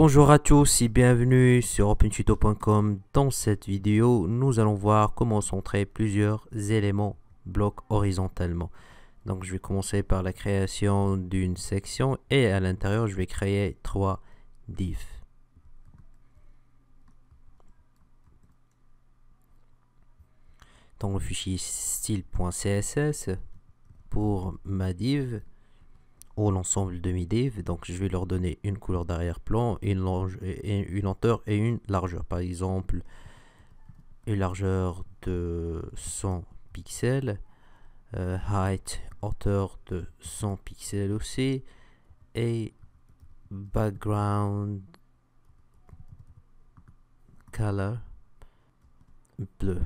Bonjour à tous et bienvenue sur OpenTuto.com. Dans cette vidéo, nous allons voir comment centrer plusieurs éléments blocs horizontalement. Donc je vais commencer par la création d'une section et à l'intérieur, je vais créer trois divs. Dans le fichier style.css pour ma div, l'ensemble de mes divs. Donc je vais leur donner une couleur d'arrière-plan, une, une hauteur et une largeur. Par exemple, une largeur de 100 pixels, euh, height, hauteur de 100 pixels aussi, et background color bleu.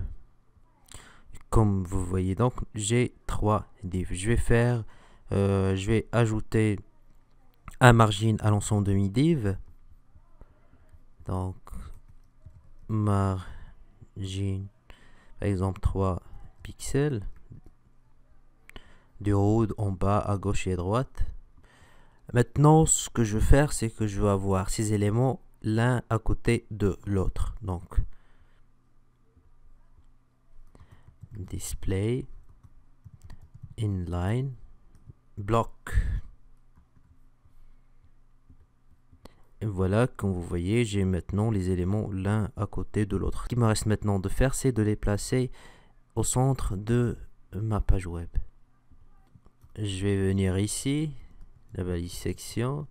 Comme vous voyez donc, j'ai trois divs. Je vais faire euh, je vais ajouter un margin à l'ensemble de div. Donc, margin, par exemple 3 pixels, du haut en bas, à gauche et droite. Maintenant, ce que je vais faire, c'est que je veux avoir ces éléments l'un à côté de l'autre. Donc, display inline bloc. voilà, comme vous voyez, j'ai maintenant les éléments l'un à côté de l'autre. Ce qu'il me reste maintenant de faire, c'est de les placer au centre de ma page web. Je vais venir ici, la balise section,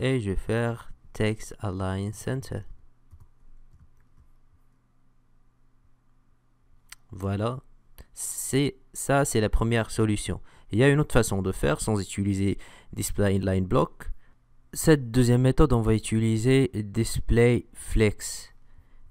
et je vais faire Text Align Center. Voilà, c'est ça, c'est la première solution. Il y a une autre façon de faire sans utiliser display inline block. Cette deuxième méthode, on va utiliser display flex.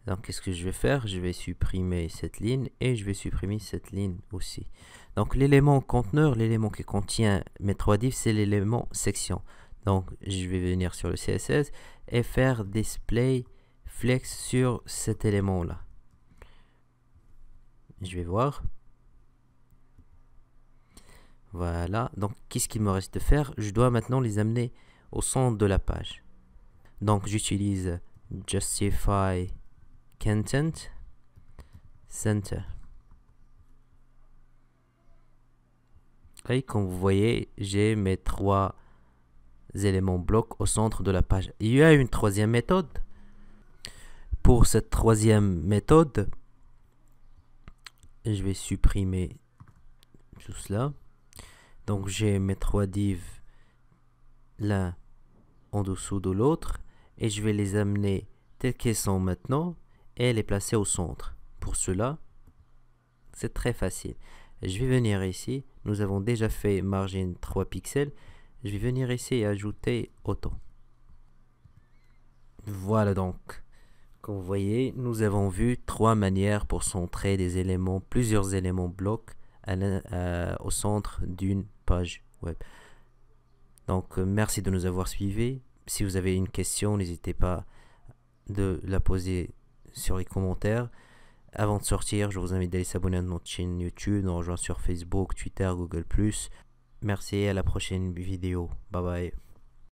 Donc, qu'est-ce que je vais faire Je vais supprimer cette ligne et je vais supprimer cette ligne aussi. Donc, l'élément conteneur, l'élément qui contient mes trois divs, c'est l'élément section. Donc, je vais venir sur le CSS et faire display flex sur cet élément-là. Je vais voir. Voilà, donc qu'est-ce qu'il me reste de faire Je dois maintenant les amener au centre de la page. Donc j'utilise Justify Content Center. Et comme vous voyez, j'ai mes trois éléments blocs au centre de la page. Il y a une troisième méthode. Pour cette troisième méthode, je vais supprimer tout cela. Donc j'ai mes trois divs l'un en dessous de l'autre et je vais les amener tels qu'elles sont maintenant et les placer au centre. Pour cela, c'est très facile. Je vais venir ici, nous avons déjà fait margin 3 pixels. Je vais venir ici et ajouter auto. Voilà donc. Comme vous voyez, nous avons vu trois manières pour centrer des éléments, plusieurs éléments blocs euh, au centre d'une page web. Donc, euh, merci de nous avoir suivis. Si vous avez une question, n'hésitez pas de la poser sur les commentaires. Avant de sortir, je vous invite d'aller s'abonner à notre chaîne YouTube, nous rejoindre sur Facebook, Twitter, Google+. Merci à la prochaine vidéo. Bye bye.